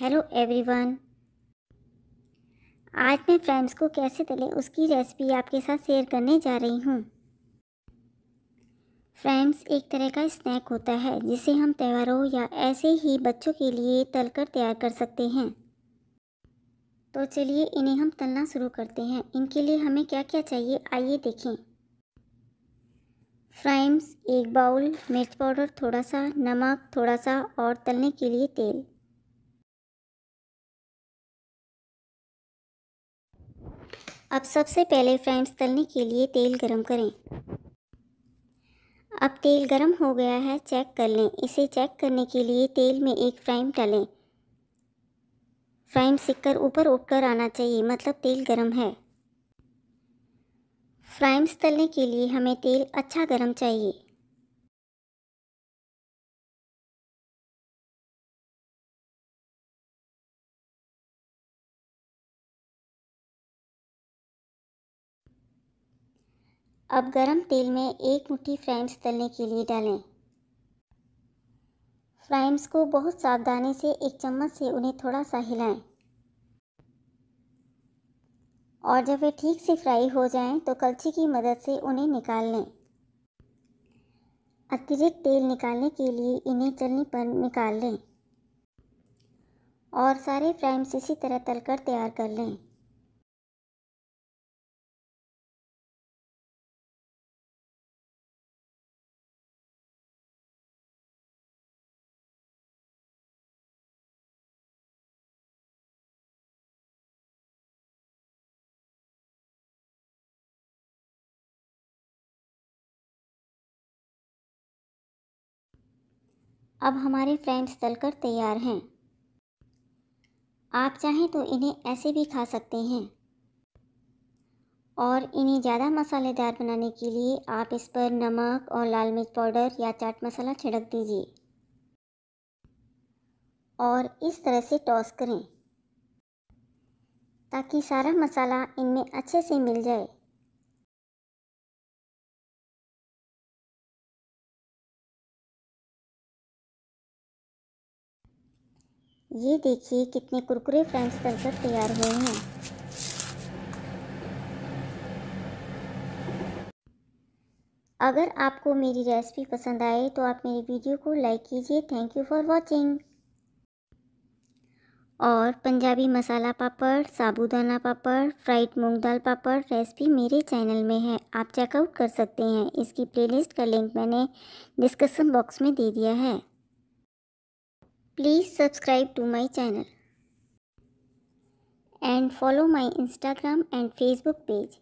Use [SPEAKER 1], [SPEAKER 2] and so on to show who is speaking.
[SPEAKER 1] Hello everyone आज मैं friends को कैसे तले उसकी रेसिपी आपके साथ शेयर करने जा रही हूँ फ्रेंड्स एक तरह का स्नैक होता है जिसे हम त्योहारों या ऐसे ही बच्चों के लिए तलकर तैयार कर सकते हैं तो चलिए इन्हें हम तलना शुरू करते हैं इनके लिए हमें क्या क्या चाहिए आइए देखें
[SPEAKER 2] फ्रेंड्स एक बाउल मिर्च पाउडर थोड़ा सा नमक थोड़ा सा और तलने के लिए तेल अब सबसे पहले फ्राइम्स तलने के लिए तेल गरम करें
[SPEAKER 1] अब तेल गरम हो गया है चेक कर लें इसे चेक करने के लिए तेल में एक फ्राइम डालें फ्राइम सिककर ऊपर उठ कर आना चाहिए मतलब तेल गरम है
[SPEAKER 2] फ्राइम्स तलने के लिए हमें तेल अच्छा गरम चाहिए
[SPEAKER 3] अब गरम तेल में एक मुट्ठी फ्राइम्स
[SPEAKER 1] तलने के लिए डालें फ्राइम्स को बहुत सावधानी से एक चम्मच से उन्हें थोड़ा सा हिलाएं और जब वे ठीक से फ्राई हो जाएं तो कलछी की मदद से उन्हें निकाल लें अतिरिक्त तेल निकालने के लिए इन्हें चलनी पर निकाल लें
[SPEAKER 3] और सारे फ्राइम्स इसी तरह तलकर तैयार कर लें अब हमारे फ्रेंड्स तलकर तैयार हैं
[SPEAKER 1] आप चाहें तो इन्हें ऐसे भी खा सकते हैं और इन्हें ज़्यादा मसालेदार बनाने के लिए आप इस पर नमक और लाल मिर्च पाउडर या चाट मसाला छिड़क दीजिए
[SPEAKER 2] और इस तरह से टॉस करें ताकि सारा मसाला
[SPEAKER 3] इनमें अच्छे से मिल जाए ये देखिए कितने कुरकुरे फ्रेंच कर तैयार हुए हैं
[SPEAKER 1] अगर आपको मेरी रेसिपी पसंद आए तो आप मेरी वीडियो को लाइक कीजिए थैंक यू फॉर वॉचिंग और पंजाबी मसाला पापड़ साबूदाना पापड़ फ्राइड मूंग दाल पापड़ रेसिपी मेरे चैनल में है आप चेकआउट कर सकते हैं इसकी प्लेलिस्ट का लिंक मैंने डिस्क्रिप्शन बॉक्स में दे दिया है Please subscribe
[SPEAKER 2] to my channel and follow my Instagram and Facebook page.